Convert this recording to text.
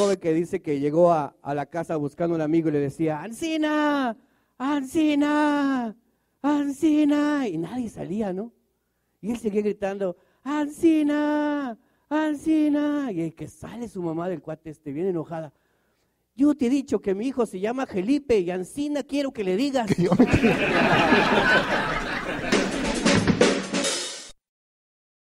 joven que dice que llegó a, la casa buscando un amigo y le decía, Ancina, Ancina, Ancina. Y nadie salía, ¿no? Y él seguía gritando, Ancina, Ancina. Y el que sale su mamá del cuate este, bien enojada. Yo te he dicho que mi hijo se llama Felipe y Ancina quiero que le digas.